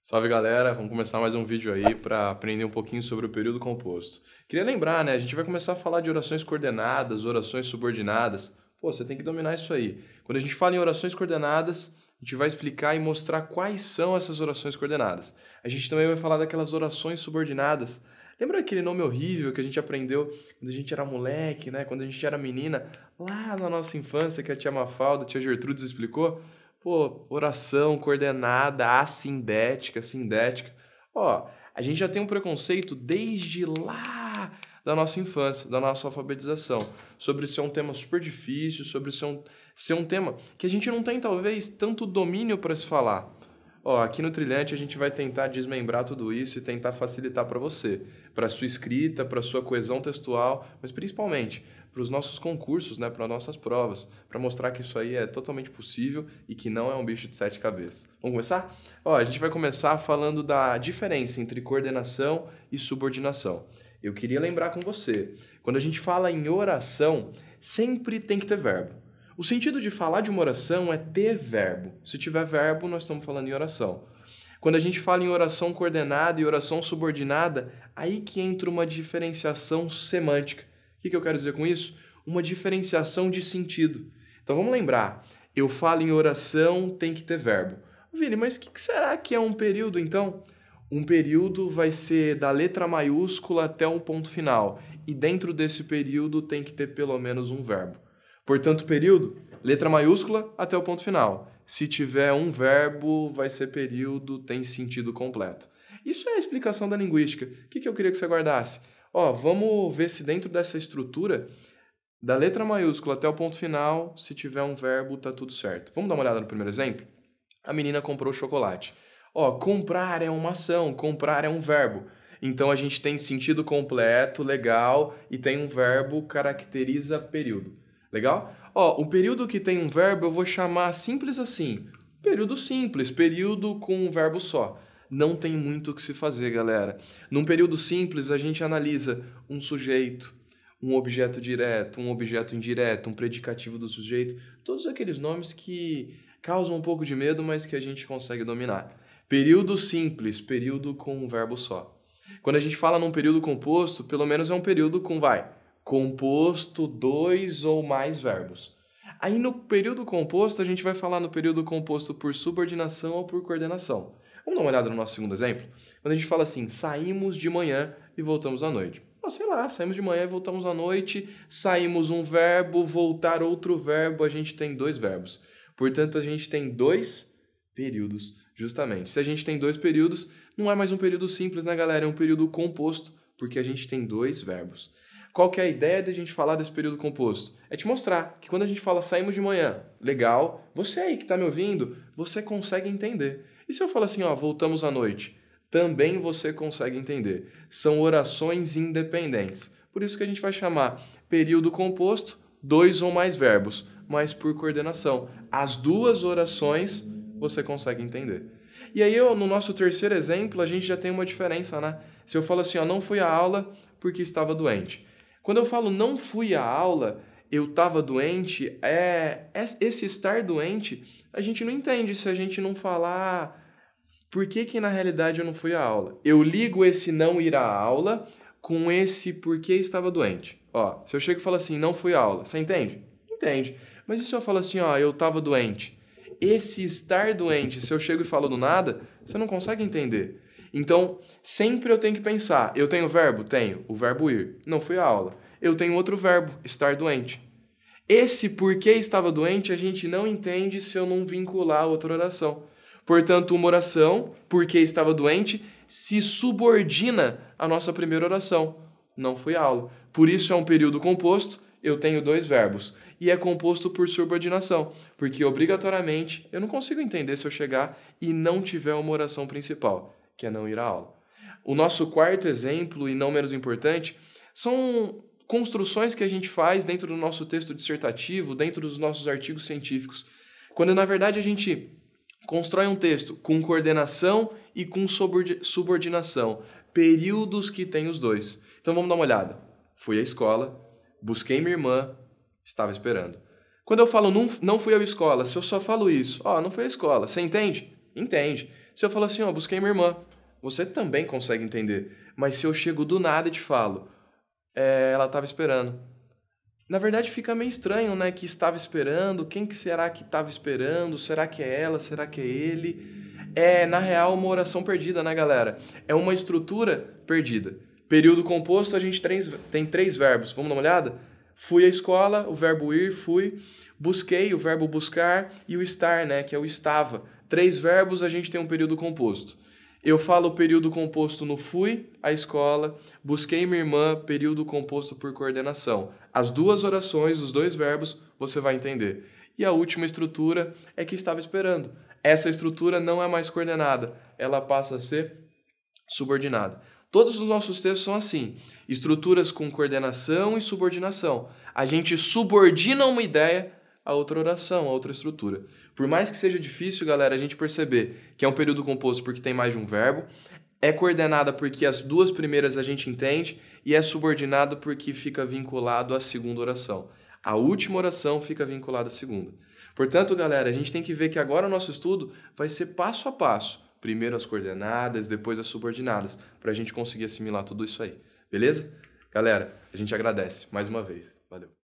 Salve galera, vamos começar mais um vídeo aí para aprender um pouquinho sobre o período composto. Queria lembrar, né? A gente vai começar a falar de orações coordenadas, orações subordinadas. Pô, você tem que dominar isso aí. Quando a gente fala em orações coordenadas, a gente vai explicar e mostrar quais são essas orações coordenadas. A gente também vai falar daquelas orações subordinadas, Lembra aquele nome horrível que a gente aprendeu quando a gente era moleque, né? Quando a gente era menina, lá na nossa infância, que a tia Mafalda, a tia Gertrudes explicou? Pô, oração coordenada, assindética, sindética. Ó, a gente já tem um preconceito desde lá da nossa infância, da nossa alfabetização, sobre ser um tema super difícil, sobre ser um, ser um tema que a gente não tem talvez tanto domínio para se falar. Ó, aqui no Trilhante a gente vai tentar desmembrar tudo isso e tentar facilitar para você, para sua escrita, para sua coesão textual, mas principalmente para os nossos concursos, né, para nossas provas, para mostrar que isso aí é totalmente possível e que não é um bicho de sete cabeças. Vamos começar? Ó, a gente vai começar falando da diferença entre coordenação e subordinação. Eu queria lembrar com você, quando a gente fala em oração, sempre tem que ter verbo. O sentido de falar de uma oração é ter verbo. Se tiver verbo, nós estamos falando em oração. Quando a gente fala em oração coordenada e oração subordinada, aí que entra uma diferenciação semântica. O que, eu quero dizer com isso? Uma diferenciação de sentido. Então vamos lembrar: eu falo em oração, tem que ter verbo. Vini, mas o que será que é um período então? Um período vai ser da letra maiúscula até um ponto final. E dentro desse período tem que ter pelo menos um verbo. Portanto, período, letra maiúscula até o ponto final. Se tiver um verbo, vai ser período, tem sentido completo. Isso é a explicação da linguística. O que, que eu queria que você guardasse? Ó, vamos ver se dentro dessa estrutura, da letra maiúscula até o ponto final, se tiver um verbo, tá tudo certo. Vamos dar uma olhada no primeiro exemplo? A menina comprou chocolate. Ó, comprar é uma ação, comprar é um verbo. Então a gente tem sentido completo, legal, e tem um verbo caracteriza período. Legal? Ó, o período que tem um verbo eu vou chamar simples assim. Período simples, período com um verbo só. Não tem muito o que se fazer, galera. Num período simples, a gente analisa um sujeito, um objeto direto, um objeto indireto, um predicativo do sujeito, todos aqueles nomes que causam um pouco de medo, mas que a gente consegue dominar. Período simples, período com um verbo só. Quando a gente fala num período composto, pelo menos é um período com vai composto, dois ou mais verbos. Aí no período composto, a gente vai falar no período composto por subordinação ou por coordenação. Vamos dar uma olhada no nosso segundo exemplo? Quando a gente fala assim, saímos de manhã e voltamos à noite. Ou sei lá, saímos de manhã e voltamos à noite, saímos um verbo, voltar outro verbo, a gente tem dois verbos. Portanto, a gente tem dois períodos, justamente. Se a gente tem dois períodos, não é mais um período simples, né, galera? É um período composto, porque a gente tem dois verbos. Qual que é a ideia de a gente falar desse período composto? É te mostrar que quando a gente fala saímos de manhã, legal, você aí que está me ouvindo, você consegue entender. E se eu falar assim, ó, voltamos à noite, também você consegue entender. São orações independentes. Por isso que a gente vai chamar período composto, dois ou mais verbos, mas por coordenação. As duas orações você consegue entender. E aí, eu, no nosso terceiro exemplo, a gente já tem uma diferença, né? Se eu falo assim, ó, não fui à aula porque estava doente. Quando eu falo não fui à aula, eu estava doente, é, é esse estar doente, a gente não entende se a gente não falar ah, por que, que na realidade eu não fui à aula. Eu ligo esse não ir à aula com esse porque estava doente. Ó, se eu chego e falo assim, não fui à aula, você entende? Entende. Mas e se eu falo assim, ó, eu estava doente? Esse estar doente, se eu chego e falo do nada, você não consegue entender. Então, sempre eu tenho que pensar: eu tenho verbo? Tenho. O verbo ir. Não fui à aula. Eu tenho outro verbo, estar doente. Esse porquê estava doente a gente não entende se eu não vincular a outra oração. Portanto, uma oração, porque estava doente, se subordina à nossa primeira oração. Não fui à aula. Por isso é um período composto, eu tenho dois verbos. E é composto por subordinação, porque obrigatoriamente eu não consigo entender se eu chegar e não tiver uma oração principal que é não ir à aula. O nosso quarto exemplo, e não menos importante, são construções que a gente faz dentro do nosso texto dissertativo, dentro dos nossos artigos científicos, quando na verdade a gente constrói um texto com coordenação e com subordinação, períodos que tem os dois. Então vamos dar uma olhada. Fui à escola, busquei minha irmã, estava esperando. Quando eu falo não, não fui à escola, se eu só falo isso, ó, oh, não fui à escola, você entende? Entende. Se eu falo assim, ó, oh, busquei minha irmã, você também consegue entender. Mas se eu chego do nada e te falo, é, ela estava esperando. Na verdade fica meio estranho, né? Que estava esperando, quem que será que estava esperando? Será que é ela? Será que é ele? É, na real, uma oração perdida, né, galera? É uma estrutura perdida. Período composto, a gente tem três verbos. Vamos dar uma olhada? Fui à escola, o verbo ir, fui. Busquei, o verbo buscar. E o estar, né, que é o estava. Três verbos, a gente tem um período composto. Eu falo o período composto no fui à escola, busquei minha irmã, período composto por coordenação. As duas orações, os dois verbos, você vai entender. E a última estrutura é que estava esperando. Essa estrutura não é mais coordenada, ela passa a ser subordinada. Todos os nossos textos são assim: estruturas com coordenação e subordinação. A gente subordina uma ideia a outra oração, a outra estrutura. Por mais que seja difícil, galera, a gente perceber que é um período composto porque tem mais de um verbo, é coordenada porque as duas primeiras a gente entende e é subordinado porque fica vinculado à segunda oração. A última oração fica vinculada à segunda. Portanto, galera, a gente tem que ver que agora o nosso estudo vai ser passo a passo primeiro as coordenadas, depois as subordinadas, para a gente conseguir assimilar tudo isso aí. Beleza? Galera, a gente agradece mais uma vez. Valeu.